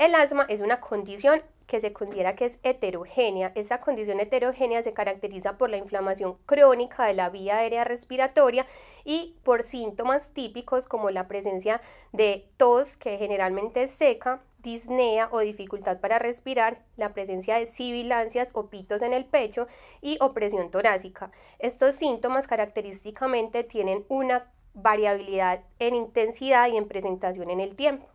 El asma es una condición que se considera que es heterogénea. Esta condición heterogénea se caracteriza por la inflamación crónica de la vía aérea respiratoria y por síntomas típicos como la presencia de tos que generalmente es seca, disnea o dificultad para respirar, la presencia de sibilancias o pitos en el pecho y opresión torácica. Estos síntomas característicamente tienen una variabilidad en intensidad y en presentación en el tiempo.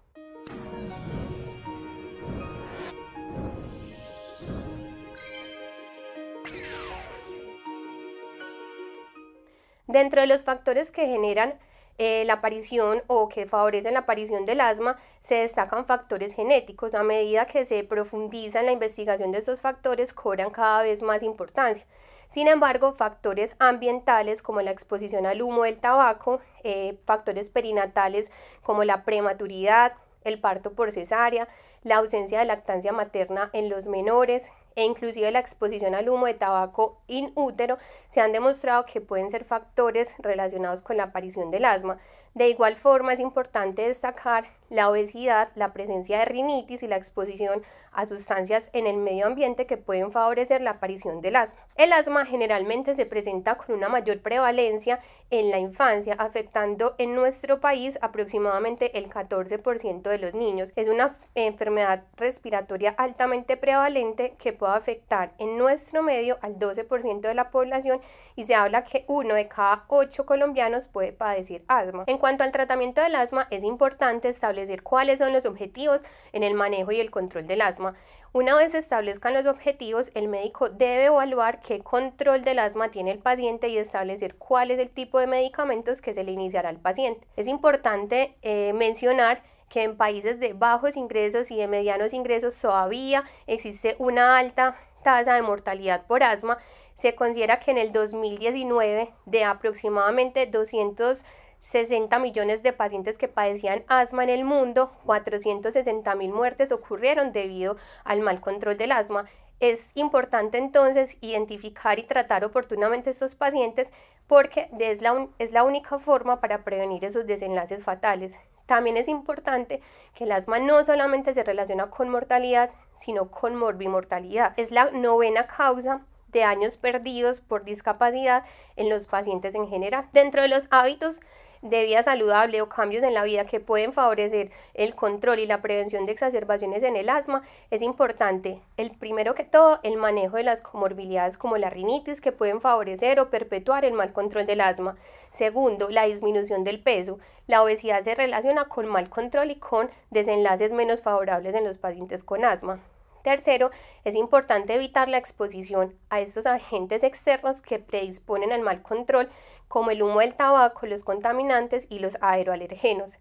Dentro de los factores que generan eh, la aparición o que favorecen la aparición del asma, se destacan factores genéticos. A medida que se profundiza en la investigación de estos factores, cobran cada vez más importancia. Sin embargo, factores ambientales como la exposición al humo del tabaco, eh, factores perinatales como la prematuridad, el parto por cesárea, la ausencia de lactancia materna en los menores, e inclusive la exposición al humo de tabaco in útero se han demostrado que pueden ser factores relacionados con la aparición del asma. De igual forma es importante destacar la obesidad, la presencia de rinitis y la exposición a sustancias en el medio ambiente que pueden favorecer la aparición del asma. El asma generalmente se presenta con una mayor prevalencia en la infancia, afectando en nuestro país aproximadamente el 14% de los niños. Es una enfermedad respiratoria altamente prevalente que a afectar en nuestro medio al 12% de la población y se habla que uno de cada ocho colombianos puede padecer asma. En cuanto al tratamiento del asma, es importante establecer cuáles son los objetivos en el manejo y el control del asma. Una vez establezcan los objetivos, el médico debe evaluar qué control del asma tiene el paciente y establecer cuál es el tipo de medicamentos que se le iniciará al paciente. Es importante eh, mencionar que en países de bajos ingresos y de medianos ingresos todavía existe una alta tasa de mortalidad por asma, se considera que en el 2019 de aproximadamente 260 millones de pacientes que padecían asma en el mundo, 460 mil muertes ocurrieron debido al mal control del asma. Es importante entonces identificar y tratar oportunamente estos pacientes porque es la, es la única forma para prevenir esos desenlaces fatales. También es importante que el asma no solamente se relaciona con mortalidad, sino con morbimortalidad. Es la novena causa de años perdidos por discapacidad en los pacientes en general. Dentro de los hábitos de vida saludable o cambios en la vida que pueden favorecer el control y la prevención de exacerbaciones en el asma, es importante, el primero que todo, el manejo de las comorbilidades como la rinitis que pueden favorecer o perpetuar el mal control del asma. Segundo, la disminución del peso. La obesidad se relaciona con mal control y con desenlaces menos favorables en los pacientes con asma. Tercero, es importante evitar la exposición a estos agentes externos que predisponen al mal control, como el humo del tabaco, los contaminantes y los aeroalergenos.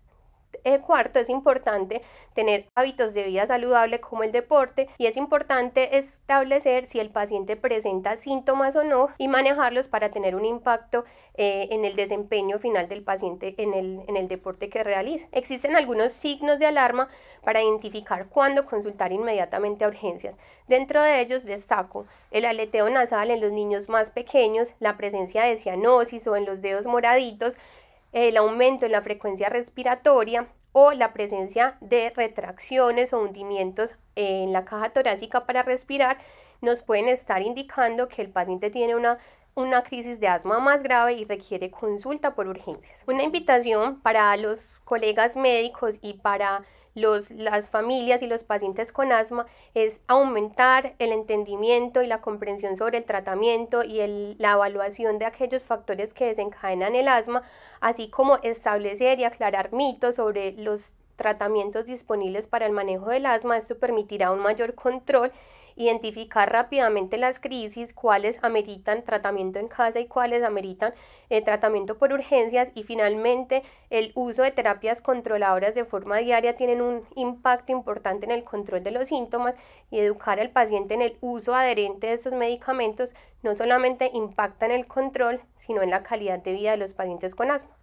Eh, cuarto, es importante tener hábitos de vida saludable como el deporte y es importante establecer si el paciente presenta síntomas o no y manejarlos para tener un impacto eh, en el desempeño final del paciente en el, en el deporte que realiza. Existen algunos signos de alarma para identificar cuándo consultar inmediatamente a urgencias. Dentro de ellos destaco el aleteo nasal en los niños más pequeños, la presencia de cianosis o en los dedos moraditos, el aumento en la frecuencia respiratoria o la presencia de retracciones o hundimientos en la caja torácica para respirar nos pueden estar indicando que el paciente tiene una una crisis de asma más grave y requiere consulta por urgencias. Una invitación para los colegas médicos y para los, las familias y los pacientes con asma es aumentar el entendimiento y la comprensión sobre el tratamiento y la evaluación de aquellos factores que desencadenan el asma, así como establecer y aclarar mitos sobre los tratamientos disponibles para el manejo del asma. Esto permitirá un mayor control, identificar rápidamente las crisis, cuáles ameritan tratamiento en casa y cuáles ameritan eh, tratamiento por urgencias. Y finalmente, el uso de terapias controladoras de forma diaria tienen un impacto importante en el control de los síntomas y educar al paciente en el uso adherente de esos medicamentos no solamente impacta en el control, sino en la calidad de vida de los pacientes con asma.